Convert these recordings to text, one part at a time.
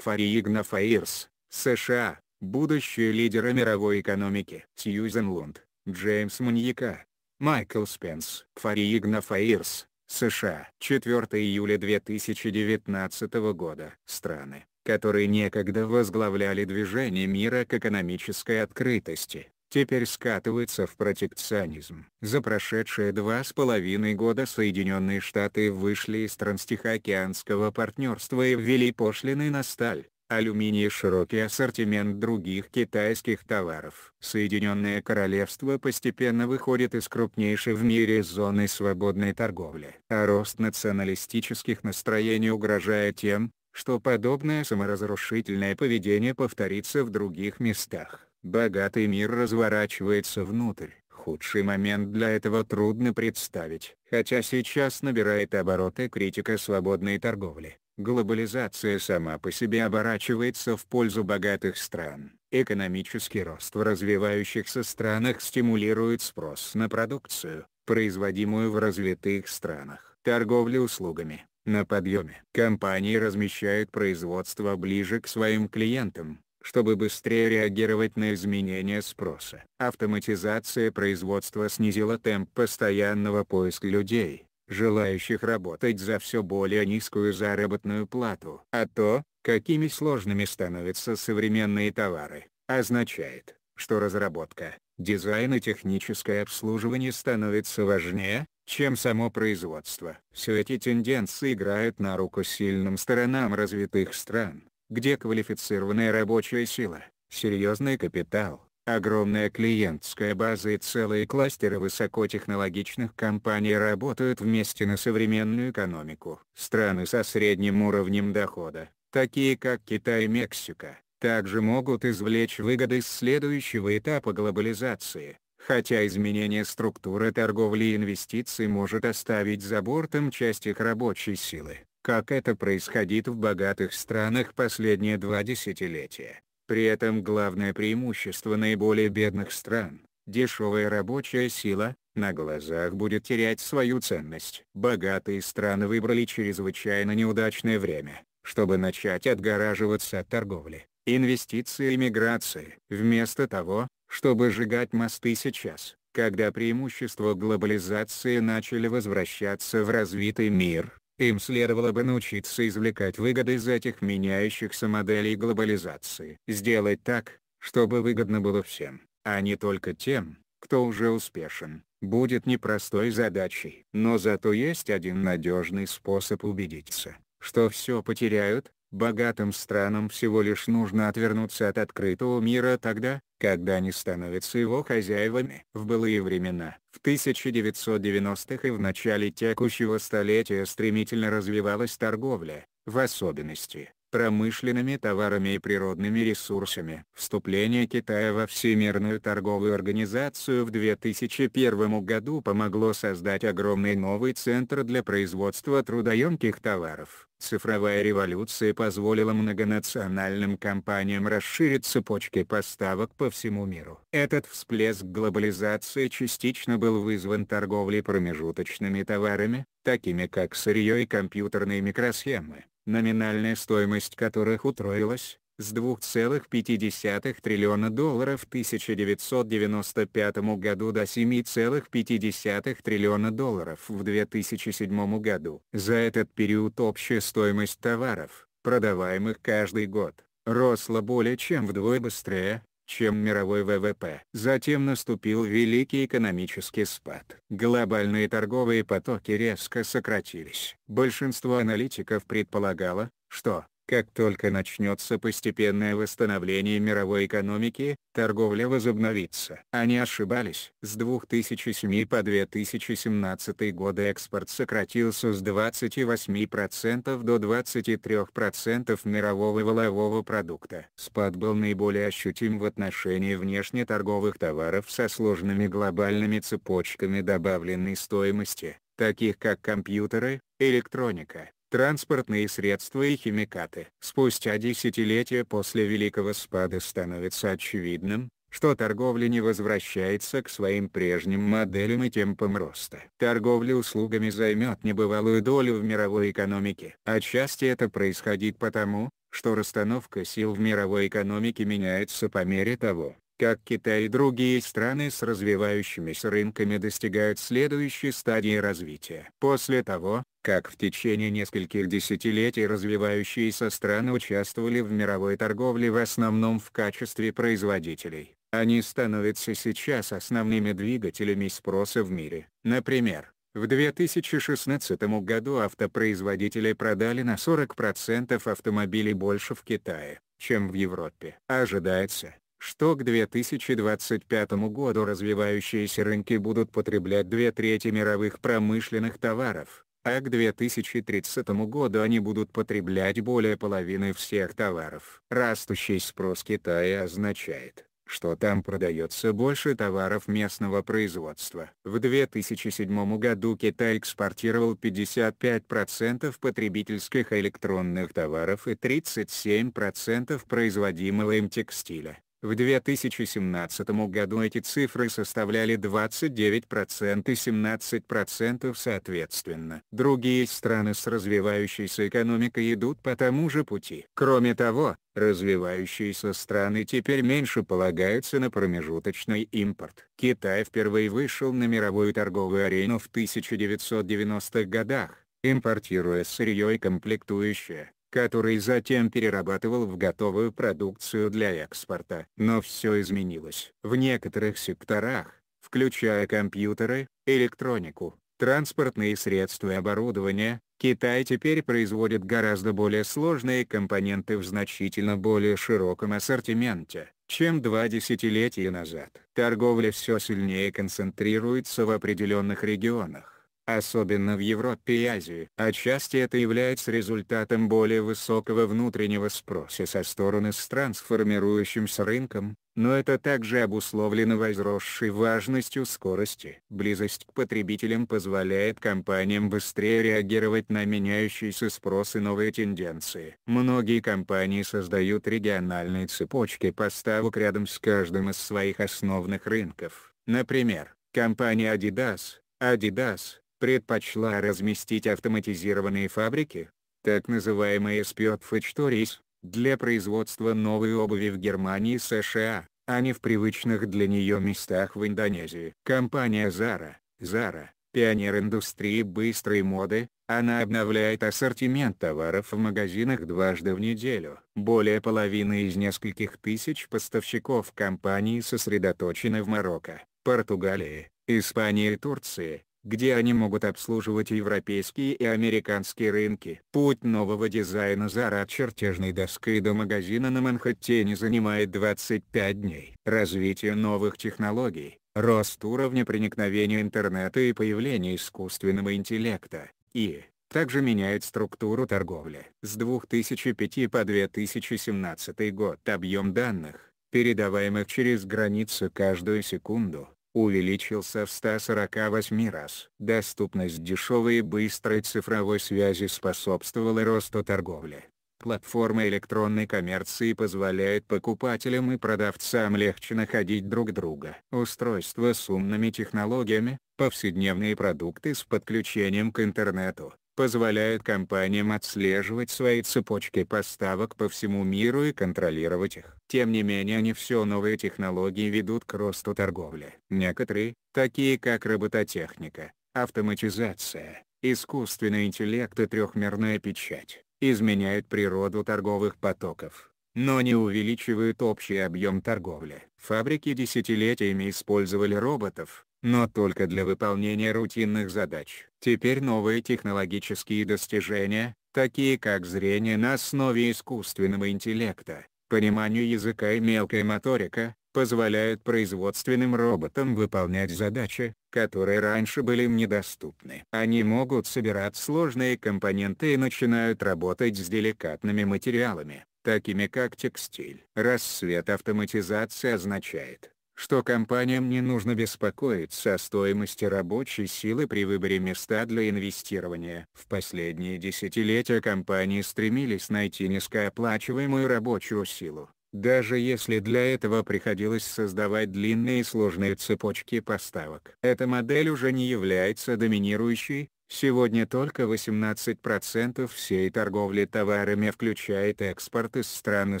Фария Гнафаирс, США, будущие лидеры мировой экономики. Сьюзен Лунд, Джеймс Маньяка. Майкл Спенс, Фария Гнафаирс, США. 4 июля 2019 года. Страны, которые некогда возглавляли движение мира к экономической открытости, теперь скатывается в протекционизм. За прошедшие два с половиной года Соединенные Штаты вышли из Транстихоокеанского партнерства и ввели пошлины на сталь, алюминий и широкий ассортимент других китайских товаров. Соединенное Королевство постепенно выходит из крупнейшей в мире зоны свободной торговли. А рост националистических настроений угрожает тем, что подобное саморазрушительное поведение повторится в других местах богатый мир разворачивается внутрь. Худший момент для этого трудно представить, хотя сейчас набирает обороты критика свободной торговли. Глобализация сама по себе оборачивается в пользу богатых стран. Экономический рост в развивающихся странах стимулирует спрос на продукцию, производимую в развитых странах. Торговля услугами на подъеме. Компании размещают производство ближе к своим клиентам, чтобы быстрее реагировать на изменения спроса. Автоматизация производства снизила темп постоянного поиска людей, желающих работать за все более низкую заработную плату. А то, какими сложными становятся современные товары, означает, что разработка, дизайн и техническое обслуживание становятся важнее, чем само производство. Все эти тенденции играют на руку сильным сторонам развитых стран где квалифицированная рабочая сила, серьезный капитал, огромная клиентская база и целые кластеры высокотехнологичных компаний работают вместе на современную экономику. Страны со средним уровнем дохода, такие как Китай и Мексика, также могут извлечь выгоды из следующего этапа глобализации, хотя изменение структуры торговли и инвестиций может оставить за бортом часть их рабочей силы как это происходит в богатых странах последние два десятилетия. При этом главное преимущество наиболее бедных стран – дешевая рабочая сила, на глазах будет терять свою ценность. Богатые страны выбрали чрезвычайно неудачное время, чтобы начать отгораживаться от торговли, инвестиций и миграции. Вместо того, чтобы сжигать мосты сейчас, когда преимущества глобализации начали возвращаться в развитый мир, им следовало бы научиться извлекать выгоды из этих меняющихся моделей глобализации. Сделать так, чтобы выгодно было всем, а не только тем, кто уже успешен, будет непростой задачей. Но зато есть один надежный способ убедиться, что все потеряют, Богатым странам всего лишь нужно отвернуться от открытого мира тогда, когда они становятся его хозяевами. В былые времена, в 1990-х и в начале текущего столетия стремительно развивалась торговля, в особенности, промышленными товарами и природными ресурсами. Вступление Китая во Всемирную торговую организацию в 2001 году помогло создать огромный новый центр для производства трудоемких товаров. Цифровая революция позволила многонациональным компаниям расширить цепочки поставок по всему миру. Этот всплеск глобализации частично был вызван торговлей промежуточными товарами, такими как сырье и компьютерные микросхемы номинальная стоимость которых утроилась, с 2,5 триллиона долларов в 1995 году до 7,5 триллиона долларов в 2007 году. За этот период общая стоимость товаров, продаваемых каждый год, росла более чем вдвое быстрее, чем мировой ВВП. Затем наступил великий экономический спад. Глобальные торговые потоки резко сократились. Большинство аналитиков предполагало, что, как только начнется постепенное восстановление мировой экономики, торговля возобновится. Они ошибались. С 2007 по 2017 годы экспорт сократился с 28% до 23% мирового волового продукта. Спад был наиболее ощутим в отношении внешнеторговых товаров со сложными глобальными цепочками добавленной стоимости таких как компьютеры, электроника, транспортные средства и химикаты. Спустя десятилетия после Великого спада становится очевидным, что торговля не возвращается к своим прежним моделям и темпам роста. Торговля услугами займет небывалую долю в мировой экономике. Отчасти а это происходит потому, что расстановка сил в мировой экономике меняется по мере того, как Китай и другие страны с развивающимися рынками достигают следующей стадии развития. После того, как в течение нескольких десятилетий развивающиеся страны участвовали в мировой торговле в основном в качестве производителей, они становятся сейчас основными двигателями спроса в мире. Например, в 2016 году автопроизводители продали на 40% автомобилей больше в Китае, чем в Европе. Ожидается, что к 2025 году развивающиеся рынки будут потреблять две трети мировых промышленных товаров, а к 2030 году они будут потреблять более половины всех товаров. Растущий спрос Китая означает, что там продается больше товаров местного производства. В 2007 году Китай экспортировал 55% потребительских электронных товаров и 37% производимого им текстиля. В 2017 году эти цифры составляли 29% и 17% соответственно. Другие страны с развивающейся экономикой идут по тому же пути. Кроме того, развивающиеся страны теперь меньше полагаются на промежуточный импорт. Китай впервые вышел на мировую торговую арену в 1990-х годах, импортируя сырье и комплектующие который затем перерабатывал в готовую продукцию для экспорта. Но все изменилось. В некоторых секторах, включая компьютеры, электронику, транспортные средства и оборудование, Китай теперь производит гораздо более сложные компоненты в значительно более широком ассортименте, чем два десятилетия назад. Торговля все сильнее концентрируется в определенных регионах особенно в Европе и Азии. Отчасти это является результатом более высокого внутреннего спроса со стороны стран с формирующимся рынком, но это также обусловлено возросшей важностью скорости. Близость к потребителям позволяет компаниям быстрее реагировать на меняющиеся спросы и новые тенденции. Многие компании создают региональные цепочки поставок рядом с каждым из своих основных рынков. Например, компания Adidas, Adidas, предпочла разместить автоматизированные фабрики, так называемые Spiot для производства новой обуви в Германии и США, а не в привычных для нее местах в Индонезии. Компания Zara, Zara, пионер индустрии быстрой моды, она обновляет ассортимент товаров в магазинах дважды в неделю. Более половины из нескольких тысяч поставщиков компании сосредоточены в Марокко, Португалии, Испании и Турции где они могут обслуживать европейские и американские рынки. Путь нового дизайна Zara от чертежной доски до магазина на Манхэттене занимает 25 дней. Развитие новых технологий, рост уровня проникновения интернета и появление искусственного интеллекта, и также меняет структуру торговли. С 2005 по 2017 год объем данных, передаваемых через границу каждую секунду, увеличился в 148 раз. Доступность дешевой и быстрой цифровой связи способствовала росту торговли. Платформа электронной коммерции позволяет покупателям и продавцам легче находить друг друга. Устройства с умными технологиями, повседневные продукты с подключением к интернету, позволяет компаниям отслеживать свои цепочки поставок по всему миру и контролировать их. Тем не менее не все новые технологии ведут к росту торговли. Некоторые, такие как робототехника, автоматизация, искусственный интеллект и трехмерная печать, изменяют природу торговых потоков, но не увеличивают общий объем торговли. Фабрики десятилетиями использовали роботов, но только для выполнения рутинных задач. Теперь новые технологические достижения, такие как зрение на основе искусственного интеллекта, понимание языка и мелкая моторика, позволяют производственным роботам выполнять задачи, которые раньше были им недоступны. Они могут собирать сложные компоненты и начинают работать с деликатными материалами, такими как текстиль. Рассвет автоматизации означает, что компаниям не нужно беспокоиться о стоимости рабочей силы при выборе места для инвестирования. В последние десятилетия компании стремились найти низкооплачиваемую рабочую силу, даже если для этого приходилось создавать длинные и сложные цепочки поставок. Эта модель уже не является доминирующей, Сегодня только 18% всей торговли товарами включает экспорт из страны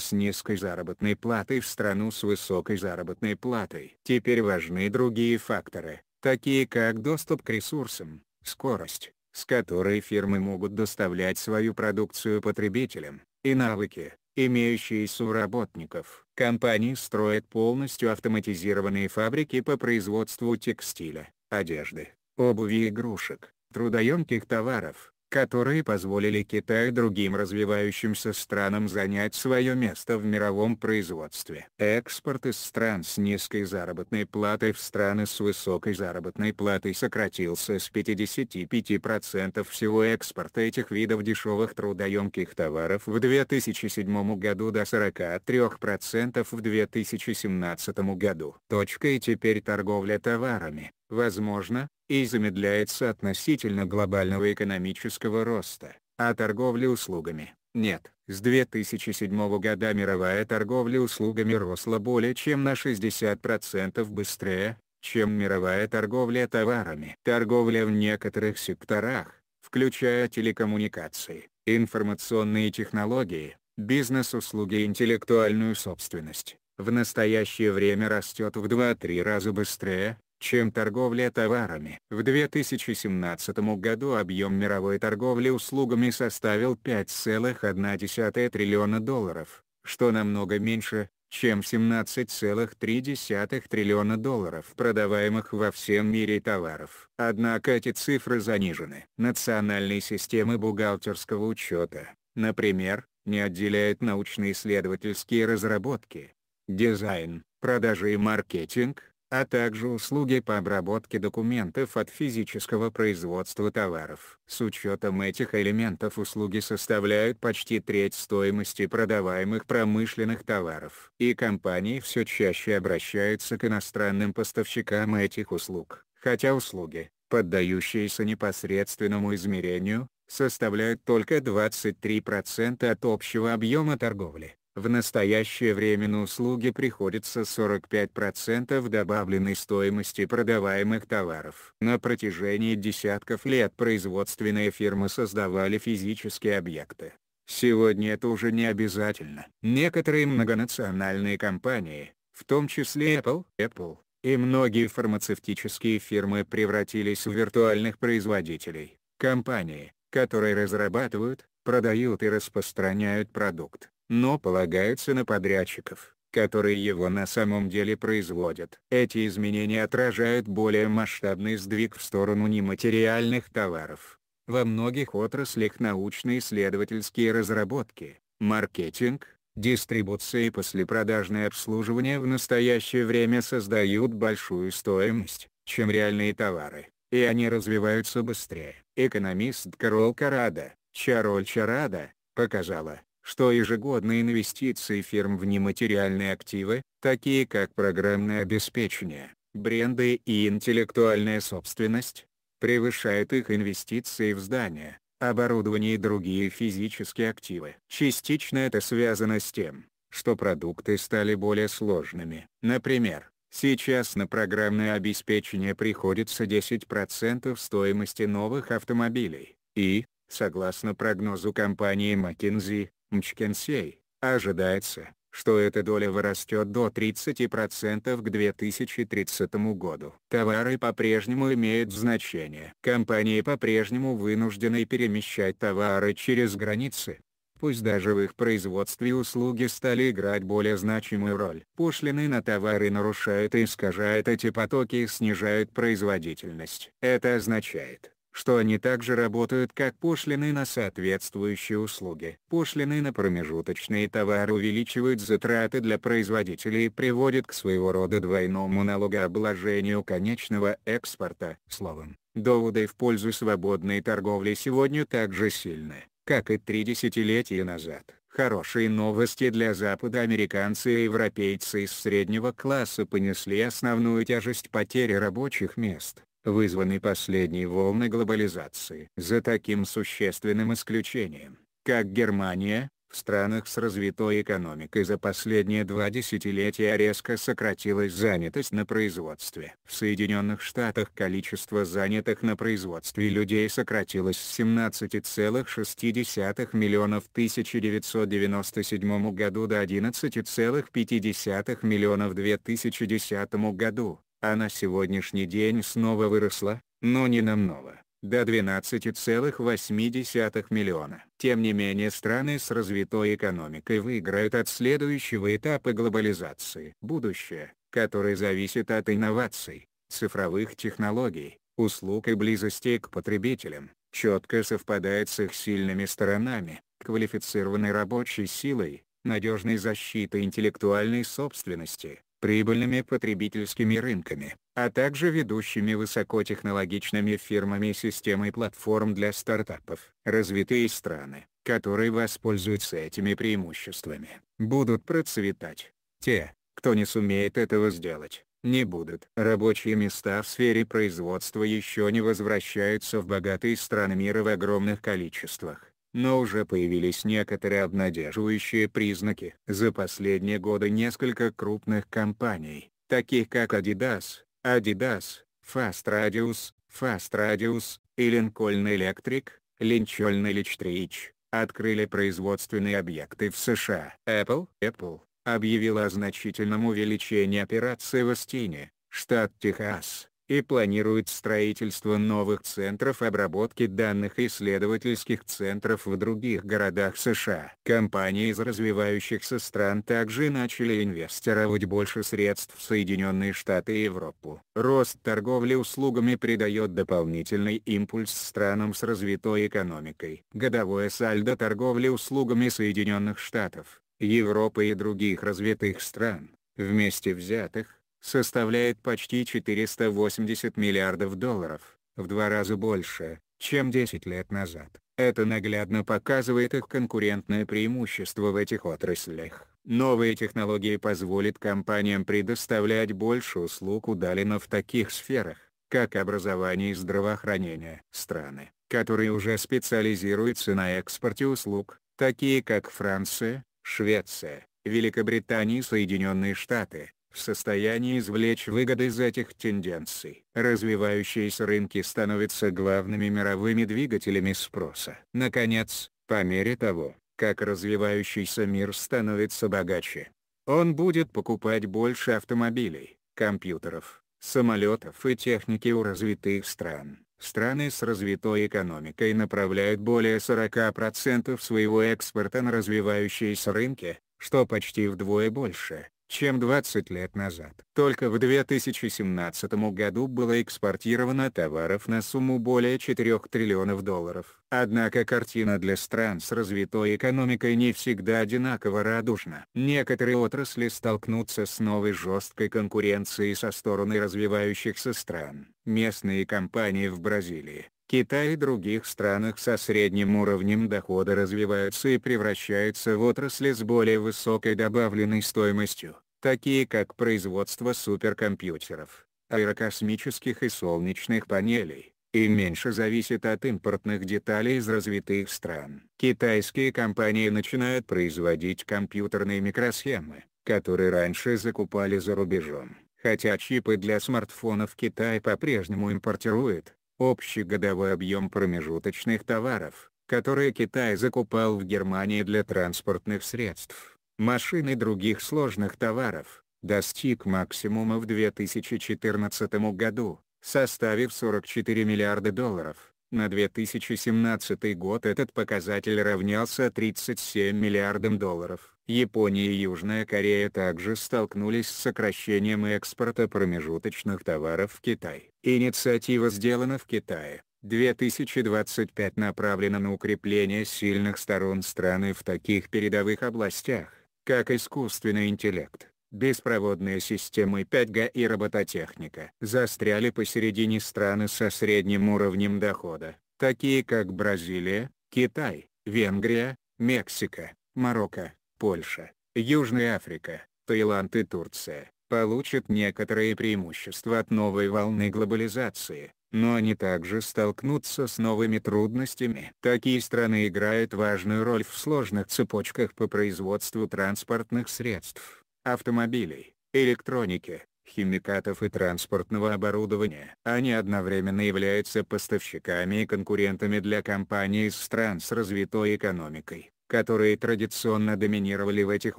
с низкой заработной платой в страну с высокой заработной платой. Теперь важны другие факторы, такие как доступ к ресурсам, скорость, с которой фирмы могут доставлять свою продукцию потребителям, и навыки, имеющиеся у работников. Компании строят полностью автоматизированные фабрики по производству текстиля, одежды, обуви и игрушек трудоемких товаров, которые позволили Китаю и другим развивающимся странам занять свое место в мировом производстве. Экспорт из стран с низкой заработной платой в страны с высокой заработной платой сократился с 55% всего экспорта этих видов дешевых трудоемких товаров в 2007 году до 43% в 2017 году. Точка и теперь торговля товарами, возможно, и замедляется относительно глобального экономического роста, а торговли услугами – нет. С 2007 года мировая торговля услугами росла более чем на 60% быстрее, чем мировая торговля товарами. Торговля в некоторых секторах, включая телекоммуникации, информационные технологии, бизнес-услуги и интеллектуальную собственность, в настоящее время растет в 2-3 раза быстрее, чем торговля товарами. В 2017 году объем мировой торговли услугами составил 5,1 триллиона долларов, что намного меньше, чем 17,3 триллиона долларов продаваемых во всем мире товаров. Однако эти цифры занижены. Национальные системы бухгалтерского учета, например, не отделяют научно-исследовательские разработки, дизайн, продажи и маркетинг, а также услуги по обработке документов от физического производства товаров. С учетом этих элементов услуги составляют почти треть стоимости продаваемых промышленных товаров. И компании все чаще обращаются к иностранным поставщикам этих услуг, хотя услуги, поддающиеся непосредственному измерению, составляют только 23% от общего объема торговли. В настоящее время на услуги приходится 45% добавленной стоимости продаваемых товаров. На протяжении десятков лет производственные фирмы создавали физические объекты. Сегодня это уже не обязательно. Некоторые многонациональные компании, в том числе Apple, Apple и многие фармацевтические фирмы превратились в виртуальных производителей, компании, которые разрабатывают, продают и распространяют продукт но полагаются на подрядчиков, которые его на самом деле производят. Эти изменения отражают более масштабный сдвиг в сторону нематериальных товаров. Во многих отраслях научно-исследовательские разработки, маркетинг, дистрибуция и послепродажное обслуживание в настоящее время создают большую стоимость, чем реальные товары, и они развиваются быстрее. Экономист Карол Карада, Чароль Чарада, показала, что ежегодные инвестиции фирм в нематериальные активы, такие как программное обеспечение, бренды и интеллектуальная собственность, превышают их инвестиции в здания, оборудование и другие физические активы. Частично это связано с тем, что продукты стали более сложными. Например, сейчас на программное обеспечение приходится 10% стоимости новых автомобилей, и, согласно прогнозу компании McKinsey, Мчкенсей, ожидается, что эта доля вырастет до 30% к 2030 году. Товары по-прежнему имеют значение. Компании по-прежнему вынуждены перемещать товары через границы. Пусть даже в их производстве услуги стали играть более значимую роль. Пошлины на товары нарушают и искажают эти потоки и снижают производительность. Это означает, что они также работают как пошлины на соответствующие услуги. Пошлины на промежуточные товары увеличивают затраты для производителей и приводят к своего рода двойному налогообложению конечного экспорта. Словом, доводы в пользу свободной торговли сегодня так же сильны, как и три десятилетия назад. Хорошие новости для Запада американцы и европейцы из среднего класса понесли основную тяжесть потери рабочих мест вызваны последней волной глобализации. За таким существенным исключением, как Германия, в странах с развитой экономикой за последние два десятилетия резко сократилась занятость на производстве. В Соединенных Штатах количество занятых на производстве людей сократилось с 17,6 миллионов в 1997 году до 11,5 миллионов в 2010 году а на сегодняшний день снова выросла, но не намного, до 12,8 миллиона. Тем не менее страны с развитой экономикой выиграют от следующего этапа глобализации. Будущее, которое зависит от инноваций, цифровых технологий, услуг и близости к потребителям, четко совпадает с их сильными сторонами, квалифицированной рабочей силой, надежной защитой интеллектуальной собственности, прибыльными потребительскими рынками, а также ведущими высокотехнологичными фирмами и системой платформ для стартапов. Развитые страны, которые воспользуются этими преимуществами, будут процветать. Те, кто не сумеет этого сделать, не будут. Рабочие места в сфере производства еще не возвращаются в богатые страны мира в огромных количествах но уже появились некоторые обнадеживающие признаки. За последние годы несколько крупных компаний, таких как Adidas, Adidas, Fast Radius, Fast Radius и Lincoln Electric, Lincoln Electric, открыли производственные объекты в США. Apple, Apple объявила о значительном увеличении операции в Остине, штат Техас и планирует строительство новых центров обработки данных и исследовательских центров в других городах США. Компании из развивающихся стран также начали инвестировать больше средств в Соединенные Штаты и Европу. Рост торговли услугами придает дополнительный импульс странам с развитой экономикой. Годовое сальдо торговли услугами Соединенных Штатов, Европы и других развитых стран, вместе взятых, составляет почти 480 миллиардов долларов, в два раза больше, чем 10 лет назад. Это наглядно показывает их конкурентное преимущество в этих отраслях. Новые технологии позволят компаниям предоставлять больше услуг удаленно в таких сферах, как образование и здравоохранение. Страны, которые уже специализируются на экспорте услуг, такие как Франция, Швеция, Великобритания и Соединенные Штаты, в состоянии извлечь выгоды из этих тенденций. Развивающиеся рынки становятся главными мировыми двигателями спроса. Наконец, по мере того, как развивающийся мир становится богаче, он будет покупать больше автомобилей, компьютеров, самолетов и техники у развитых стран. Страны с развитой экономикой направляют более 40% своего экспорта на развивающиеся рынки, что почти вдвое больше, чем 20 лет назад. Только в 2017 году было экспортировано товаров на сумму более 4 триллионов долларов. Однако картина для стран с развитой экономикой не всегда одинаково радужна. Некоторые отрасли столкнутся с новой жесткой конкуренцией со стороны развивающихся стран. Местные компании в Бразилии, Китай и других странах со средним уровнем дохода развиваются и превращаются в отрасли с более высокой добавленной стоимостью, такие как производство суперкомпьютеров, аэрокосмических и солнечных панелей, и меньше зависит от импортных деталей из развитых стран. Китайские компании начинают производить компьютерные микросхемы, которые раньше закупали за рубежом. Хотя чипы для смартфонов Китай по-прежнему импортирует, Общий годовой объем промежуточных товаров, которые Китай закупал в Германии для транспортных средств, машин и других сложных товаров, достиг максимума в 2014 году, составив 44 миллиарда долларов. На 2017 год этот показатель равнялся 37 миллиардам долларов. Япония и Южная Корея также столкнулись с сокращением экспорта промежуточных товаров в Китай. Инициатива сделана в Китае. 2025 направлена на укрепление сильных сторон страны в таких передовых областях, как искусственный интеллект, беспроводные системы 5G и робототехника. Застряли посередине страны со средним уровнем дохода, такие как Бразилия, Китай, Венгрия, Мексика, Марокко. Польша, Южная Африка, Таиланд и Турция, получат некоторые преимущества от новой волны глобализации, но они также столкнутся с новыми трудностями. Такие страны играют важную роль в сложных цепочках по производству транспортных средств, автомобилей, электроники, химикатов и транспортного оборудования. Они одновременно являются поставщиками и конкурентами для компаний из стран с развитой экономикой которые традиционно доминировали в этих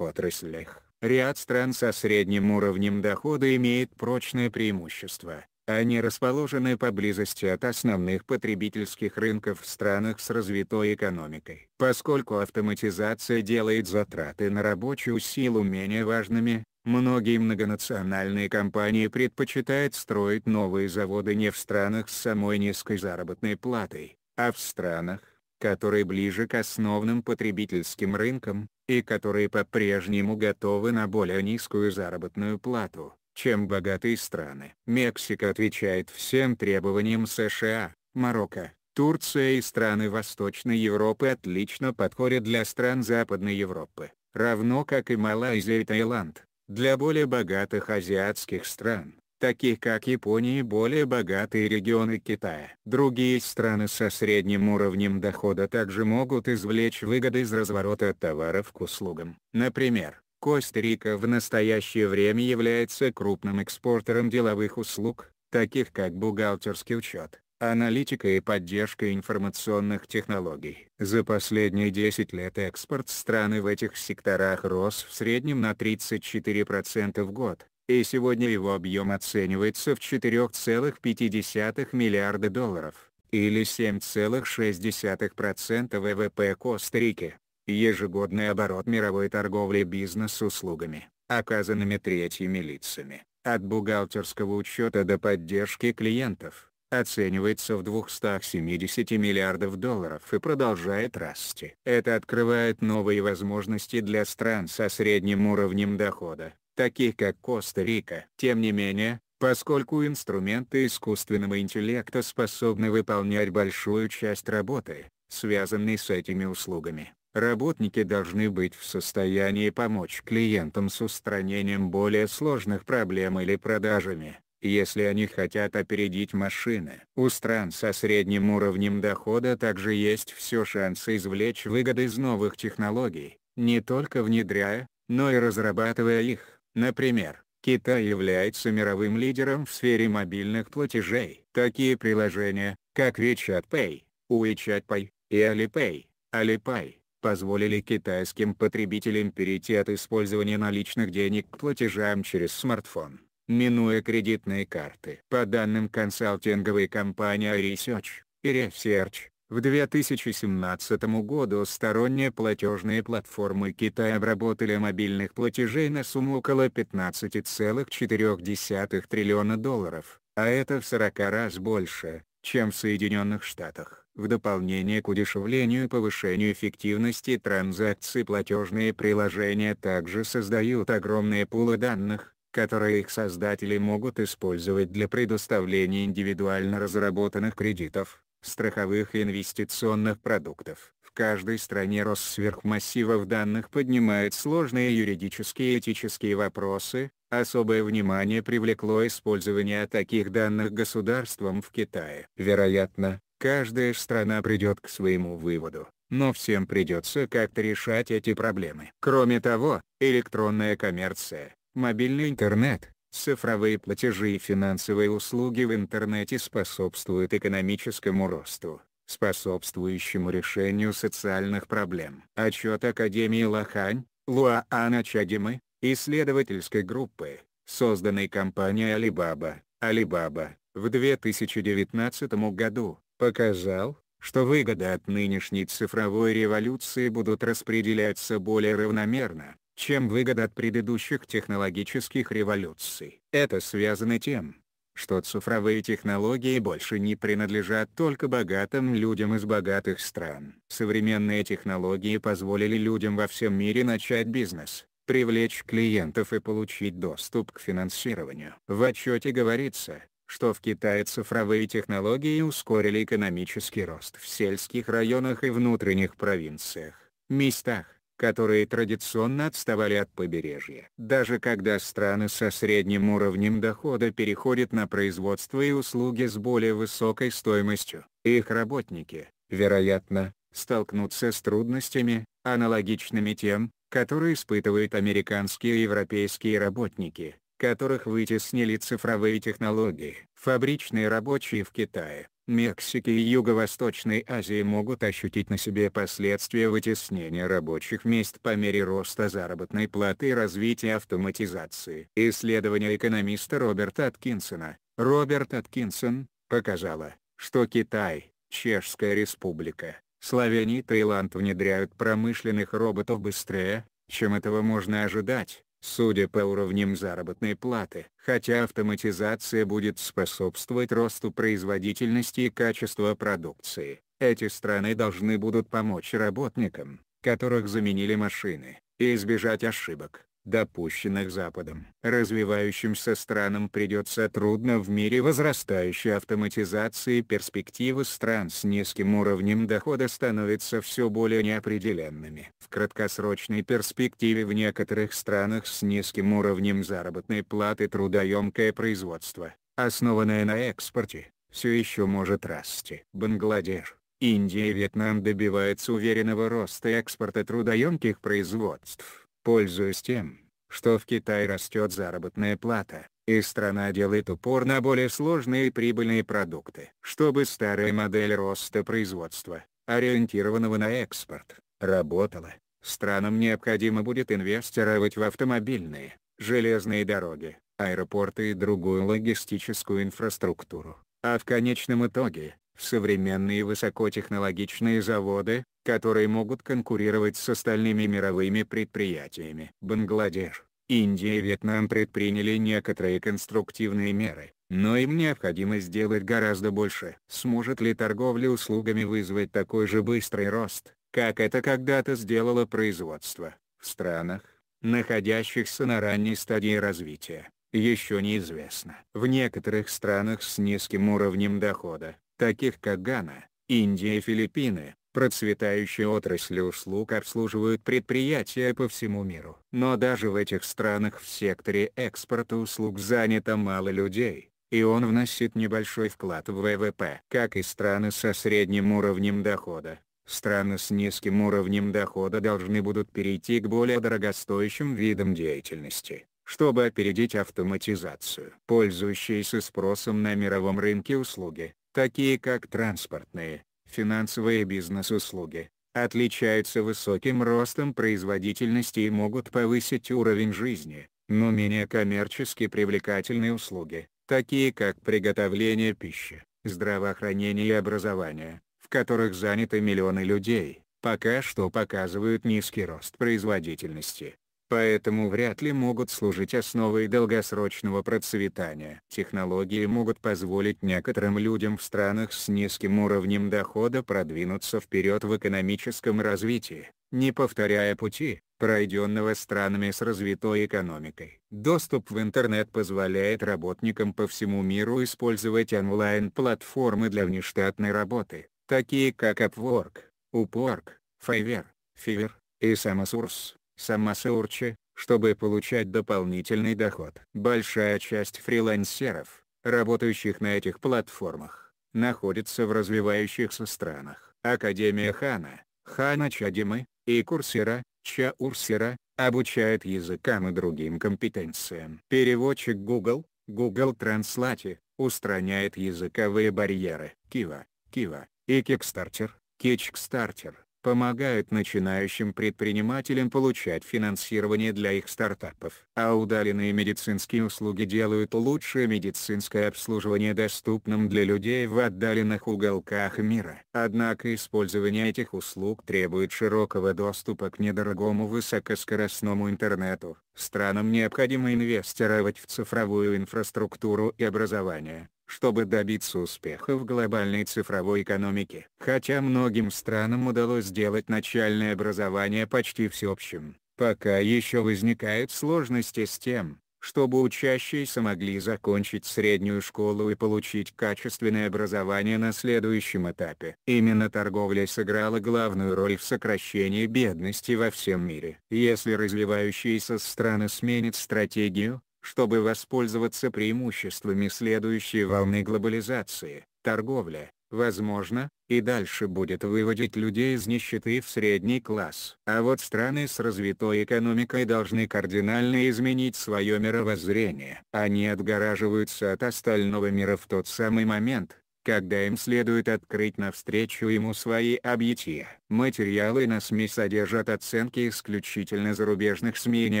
отраслях. Ряд стран со средним уровнем дохода имеет прочное преимущество. Они расположены поблизости от основных потребительских рынков в странах с развитой экономикой. Поскольку автоматизация делает затраты на рабочую силу менее важными, многие многонациональные компании предпочитают строить новые заводы не в странах с самой низкой заработной платой, а в странах, которые ближе к основным потребительским рынкам, и которые по-прежнему готовы на более низкую заработную плату, чем богатые страны. Мексика отвечает всем требованиям США, Марокко, Турция и страны Восточной Европы отлично подходят для стран Западной Европы, равно как и Малайзия и Таиланд, для более богатых азиатских стран таких как Япония и более богатые регионы Китая. Другие страны со средним уровнем дохода также могут извлечь выгоды из разворота товаров к услугам. Например, Коста-Рика в настоящее время является крупным экспортером деловых услуг, таких как бухгалтерский учет, аналитика и поддержка информационных технологий. За последние 10 лет экспорт страны в этих секторах рос в среднем на 34% в год, и сегодня его объем оценивается в 4,5 миллиарда долларов, или 7,6% ВВП Коста-Рики. Ежегодный оборот мировой торговли бизнес-услугами, оказанными третьими лицами, от бухгалтерского учета до поддержки клиентов, оценивается в 270 миллиардов долларов и продолжает расти. Это открывает новые возможности для стран со средним уровнем дохода таких как Коста-Рика. Тем не менее, поскольку инструменты искусственного интеллекта способны выполнять большую часть работы, связанной с этими услугами, работники должны быть в состоянии помочь клиентам с устранением более сложных проблем или продажами, если они хотят опередить машины. У стран со средним уровнем дохода также есть все шансы извлечь выгоды из новых технологий, не только внедряя, но и разрабатывая их. Например, Китай является мировым лидером в сфере мобильных платежей. Такие приложения, как WeChat Pay, WeChat Pay и Alipay, Alipay, позволили китайским потребителям перейти от использования наличных денег к платежам через смартфон, минуя кредитные карты. По данным консалтинговой компании Research, Research, в 2017 году сторонние платежные платформы Китая обработали мобильных платежей на сумму около 15,4 триллиона долларов, а это в 40 раз больше, чем в Соединенных Штатах. В дополнение к удешевлению и повышению эффективности транзакций платежные приложения также создают огромные пулы данных, которые их создатели могут использовать для предоставления индивидуально разработанных кредитов, страховых и инвестиционных продуктов. В каждой стране рост сверхмассивов данных поднимает сложные юридические и этические вопросы, особое внимание привлекло использование таких данных государством в Китае. Вероятно, каждая страна придет к своему выводу, но всем придется как-то решать эти проблемы. Кроме того, электронная коммерция, мобильный интернет, Цифровые платежи и финансовые услуги в интернете способствуют экономическому росту, способствующему решению социальных проблем. Отчет Академии Лохань, Луаана Чагимы, исследовательской группы, созданной компанией Alibaba, Alibaba, в 2019 году, показал, что выгоды от нынешней цифровой революции будут распределяться более равномерно, чем выгода от предыдущих технологических революций. Это связано тем, что цифровые технологии больше не принадлежат только богатым людям из богатых стран. Современные технологии позволили людям во всем мире начать бизнес, привлечь клиентов и получить доступ к финансированию. В отчете говорится, что в Китае цифровые технологии ускорили экономический рост в сельских районах и внутренних провинциях, местах, которые традиционно отставали от побережья. Даже когда страны со средним уровнем дохода переходят на производство и услуги с более высокой стоимостью, их работники, вероятно, столкнутся с трудностями, аналогичными тем, которые испытывают американские и европейские работники, которых вытеснили цифровые технологии. Фабричные рабочие в Китае, Мексики и Юго-Восточной Азии могут ощутить на себе последствия вытеснения рабочих мест по мере роста заработной платы и развития автоматизации. Исследование экономиста Роберта Аткинсона, Роберт Аткинсон, показало, что Китай, Чешская Республика, Словения и Таиланд внедряют промышленных роботов быстрее, чем этого можно ожидать, судя по уровням заработной платы. Хотя автоматизация будет способствовать росту производительности и качества продукции, эти страны должны будут помочь работникам, которых заменили машины, и избежать ошибок допущенных Западом. Развивающимся странам придется трудно в мире возрастающей автоматизации перспективы стран с низким уровнем дохода становятся все более неопределенными. В краткосрочной перспективе в некоторых странах с низким уровнем заработной платы трудоемкое производство, основанное на экспорте, все еще может расти. Бангладеш, Индия и Вьетнам добиваются уверенного роста экспорта трудоемких производств Пользуясь тем, что в Китае растет заработная плата, и страна делает упор на более сложные и прибыльные продукты. Чтобы старая модель роста производства, ориентированного на экспорт, работала, странам необходимо будет инвестировать в автомобильные, железные дороги, аэропорты и другую логистическую инфраструктуру, а в конечном итоге, современные высокотехнологичные заводы, которые могут конкурировать с остальными мировыми предприятиями. Бангладеш, Индия и Вьетнам предприняли некоторые конструктивные меры, но им необходимо сделать гораздо больше. Сможет ли торговля услугами вызвать такой же быстрый рост, как это когда-то сделало производство, в странах, находящихся на ранней стадии развития? еще неизвестно. В некоторых странах с низким уровнем дохода, таких как Гана, Индия и Филиппины, процветающие отрасли услуг обслуживают предприятия по всему миру. Но даже в этих странах в секторе экспорта услуг занято мало людей, и он вносит небольшой вклад в ВВП. Как и страны со средним уровнем дохода, страны с низким уровнем дохода должны будут перейти к более дорогостоящим видам деятельности чтобы опередить автоматизацию. Пользующиеся спросом на мировом рынке услуги, такие как транспортные, финансовые бизнес-услуги, отличаются высоким ростом производительности и могут повысить уровень жизни, но менее коммерчески привлекательные услуги, такие как приготовление пищи, здравоохранение и образование, в которых заняты миллионы людей, пока что показывают низкий рост производительности поэтому вряд ли могут служить основой долгосрочного процветания. Технологии могут позволить некоторым людям в странах с низким уровнем дохода продвинуться вперед в экономическом развитии, не повторяя пути, пройденного странами с развитой экономикой. Доступ в интернет позволяет работникам по всему миру использовать онлайн-платформы для внештатной работы, такие как Upwork, Upwork, Fiverr, Fiverr и Samosurs сама Саурчи, чтобы получать дополнительный доход. Большая часть фрилансеров, работающих на этих платформах, находится в развивающихся странах. Академия Хана, Хана Чадимы, и Курсера, Чаурсера, обучает языкам и другим компетенциям. Переводчик Google, Google Translate, устраняет языковые барьеры. Кива, Кива, и Kickstarter, Kickstarter, помогают начинающим предпринимателям получать финансирование для их стартапов. А удаленные медицинские услуги делают лучшее медицинское обслуживание доступным для людей в отдаленных уголках мира. Однако использование этих услуг требует широкого доступа к недорогому высокоскоростному интернету. Странам необходимо инвестировать в цифровую инфраструктуру и образование, чтобы добиться успеха в глобальной цифровой экономике. Хотя многим странам удалось сделать начальное образование почти всеобщим, пока еще возникают сложности с тем, чтобы учащиеся могли закончить среднюю школу и получить качественное образование на следующем этапе. Именно торговля сыграла главную роль в сокращении бедности во всем мире. Если развивающиеся страны сменят стратегию, чтобы воспользоваться преимуществами следующей волны глобализации, торговля, возможно, и дальше будет выводить людей из нищеты в средний класс. А вот страны с развитой экономикой должны кардинально изменить свое мировоззрение. Они отгораживаются от остального мира в тот самый момент, когда им следует открыть навстречу ему свои объятия. Материалы на СМИ содержат оценки исключительно зарубежных СМИ и не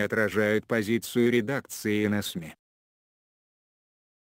отражают позицию редакции на СМИ.